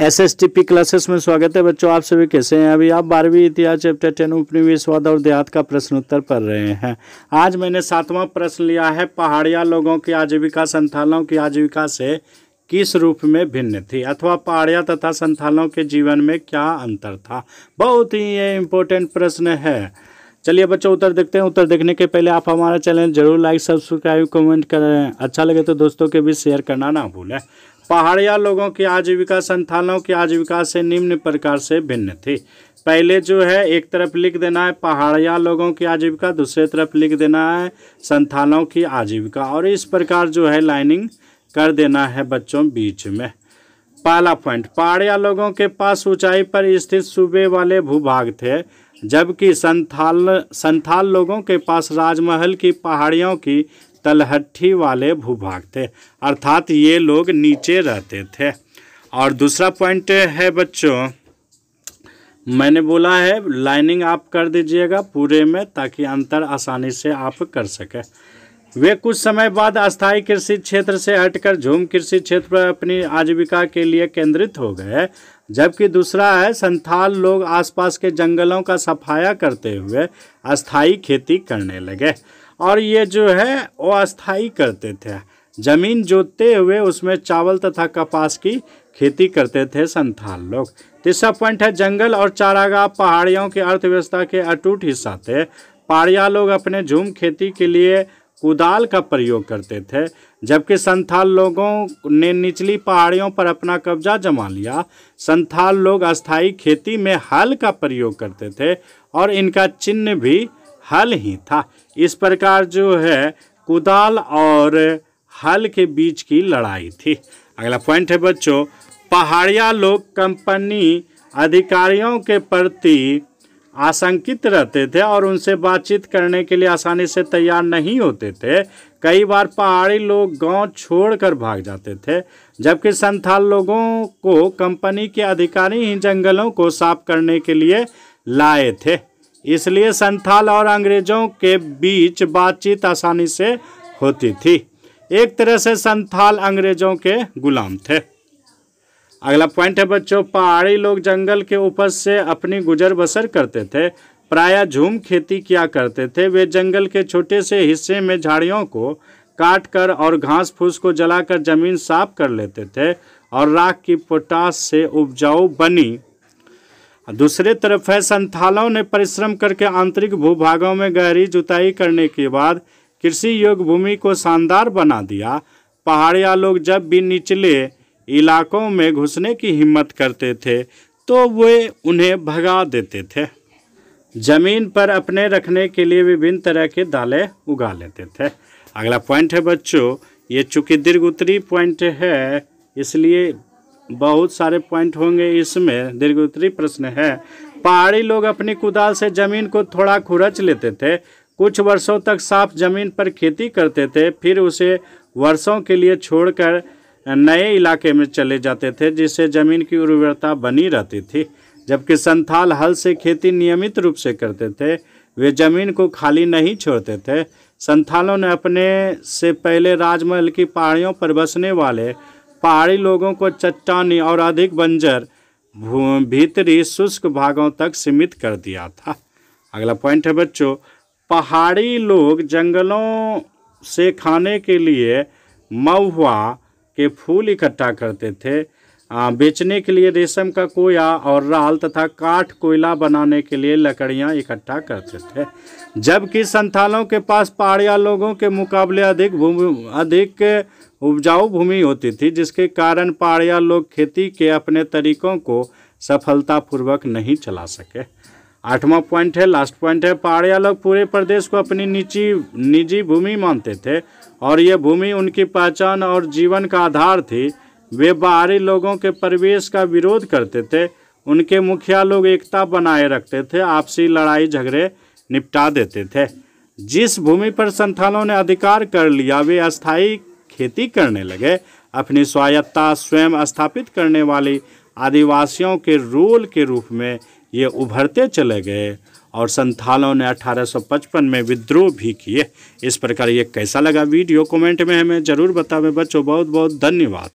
S S T P classes में स्वागत है बच्चों आप सभी कैसे हैं अभी आप बारहवीं इतिहास चैप्टर टेन उपनिवेशवाद और देहात का प्रश्न उत्तर पढ़ रहे हैं आज मैंने सातवां प्रश्न लिया है पहाड़िया लोगों की आजीविका संथालों की आजीविका से किस रूप में भिन्न थी अथवा पहाड़िया तथा संथालों के जीवन में क्या अंतर था बहुत ही ये इम्पोर्टेंट प्रश्न है चलिए बच्चों उत्तर देखते हैं उत्तर देखने के पहले आप हमारा चैनल जरूर लाइक सब्सक्राइब कमेंट करें अच्छा लगे तो दोस्तों के भी शेयर करना ना भूलें पहाड़िया लोगों की आजीविका संथालों की आजीविका से निम्न प्रकार से भिन्न थी पहले जो है एक तरफ लिख देना है पहाड़िया लोगों की आजीविका दूसरे तरफ लिख देना है संथालों की आजीविका और इस प्रकार जो है लाइनिंग कर देना है बच्चों बीच में पहला पॉइंट पहाड़िया लोगों के पास ऊंचाई पर स्थित सूबे वाले भूभाग थे जबकि संथाल संथाल लोगों के पास राजमहल की पहाड़ियों की तलहटी वाले भूभाग थे अर्थात ये लोग नीचे रहते थे और दूसरा पॉइंट है बच्चों मैंने बोला है लाइनिंग आप कर दीजिएगा पूरे में ताकि अंतर आसानी से आप कर सके वे कुछ समय बाद अस्थायी कृषि क्षेत्र से हटकर झूम कृषि क्षेत्र पर अपनी आजीविका के लिए केंद्रित हो गए जबकि दूसरा है संथाल लोग आसपास के जंगलों का सफाया करते हुए अस्थाई खेती करने लगे और ये जो है वो अस्थाई करते थे जमीन जोतते हुए उसमें चावल तथा कपास की खेती करते थे संथाल लोग तीसरा पॉइंट है जंगल और चारागाह पहाड़ियों की अर्थव्यवस्था के अटूट हिस्सा थे पहाड़िया लोग अपने झूम खेती के लिए कुदाल का प्रयोग करते थे जबकि संथाल लोगों ने निचली पहाड़ियों पर अपना कब्जा जमा लिया संथाल लोग अस्थाई खेती में हल का प्रयोग करते थे और इनका चिन्ह भी हल ही था इस प्रकार जो है कुदाल और हल के बीच की लड़ाई थी अगला पॉइंट है बच्चों पहाड़िया लोग कंपनी अधिकारियों के प्रति आशंकित रहते थे और उनसे बातचीत करने के लिए आसानी से तैयार नहीं होते थे कई बार पहाड़ी लोग गांव छोड़कर भाग जाते थे जबकि संथाल लोगों को कंपनी के अधिकारी ही जंगलों को साफ करने के लिए लाए थे इसलिए संथाल और अंग्रेजों के बीच बातचीत आसानी से होती थी एक तरह से संथाल अंग्रेजों के गुलाम थे अगला पॉइंट है बच्चों पहाड़ी लोग जंगल के ऊपर से अपनी गुजर बसर करते थे प्रायः झूम खेती किया करते थे वे जंगल के छोटे से हिस्से में झाड़ियों को काट कर और घास फूस को जलाकर जमीन साफ कर लेते थे और राख की पोटास से उपजाऊ बनी दूसरे तरफ है संथालों ने परिश्रम करके आंतरिक भूभागों में गहरी जुताई करने के बाद कृषि योग भूमि को शानदार बना दिया पहाड़िया लोग जब भी निचले इलाकों में घुसने की हिम्मत करते थे तो वे उन्हें भगा देते थे जमीन पर अपने रखने के लिए विभिन्न तरह के दालें उगा लेते थे अगला पॉइंट है बच्चों ये चूँकि दीर्घ उत्तरी पॉइंट है इसलिए बहुत सारे पॉइंट होंगे इसमें दीर्घ उत्तरी प्रश्न है पहाड़ी लोग अपनी कुदाल से जमीन को थोड़ा खुरच लेते थे कुछ वर्षों तक साफ जमीन पर खेती करते थे फिर उसे वर्षों के लिए छोड़कर नए इलाके में चले जाते थे जिससे ज़मीन की उर्वरता बनी रहती थी जबकि संथाल हल से खेती नियमित रूप से करते थे वे जमीन को खाली नहीं छोड़ते थे संथालों ने अपने से पहले राजमहल की पहाड़ियों पर बसने वाले पहाड़ी लोगों को चट्टानी और अधिक बंजर भीतरी शुष्क भागों तक सीमित कर दिया था अगला पॉइंट है बच्चों पहाड़ी लोग जंगलों से खाने के लिए महुआ के फूल इकट्ठा करते थे आ, बेचने के लिए रेशम का कोया और राल तथा काठ कोयला बनाने के लिए लकड़ियां इकट्ठा करते थे जबकि संथालों के पास पहाड़िया लोगों के मुकाबले अधिक भूमि अधिक उपजाऊ भूमि होती थी जिसके कारण पहाड़िया लोग खेती के अपने तरीकों को सफलतापूर्वक नहीं चला सके आठवां पॉइंट है लास्ट पॉइंट है पहाड़िया लोग पूरे प्रदेश को अपनी निजी निजी भूमि मानते थे और यह भूमि उनकी पहचान और जीवन का आधार थी वे बाहरी लोगों के प्रवेश का विरोध करते थे उनके मुखिया लोग एकता बनाए रखते थे आपसी लड़ाई झगड़े निपटा देते थे जिस भूमि पर संथालों ने अधिकार कर लिया वे अस्थाई खेती करने लगे अपनी स्वायत्ता स्वयं स्थापित करने वाली आदिवासियों के रोल के रूप में ये उभरते चले गए और संथालों ने 1855 में विद्रोह भी किए इस प्रकार ये कैसा लगा वीडियो कमेंट में हमें ज़रूर बतावें बच्चों बहुत बहुत धन्यवाद